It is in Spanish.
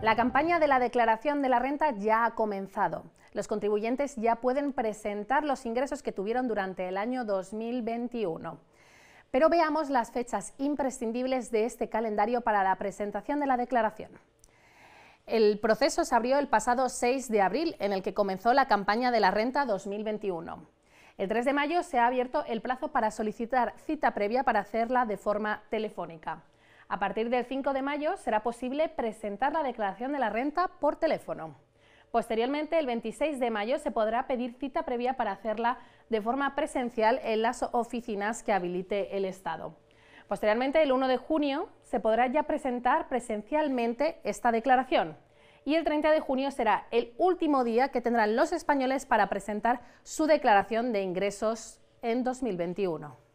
La campaña de la declaración de la renta ya ha comenzado. Los contribuyentes ya pueden presentar los ingresos que tuvieron durante el año 2021. Pero veamos las fechas imprescindibles de este calendario para la presentación de la declaración. El proceso se abrió el pasado 6 de abril, en el que comenzó la campaña de la renta 2021. El 3 de mayo se ha abierto el plazo para solicitar cita previa para hacerla de forma telefónica. A partir del 5 de mayo será posible presentar la declaración de la renta por teléfono. Posteriormente, el 26 de mayo se podrá pedir cita previa para hacerla de forma presencial en las oficinas que habilite el Estado. Posteriormente, el 1 de junio, se podrá ya presentar presencialmente esta declaración. Y el 30 de junio será el último día que tendrán los españoles para presentar su declaración de ingresos en 2021.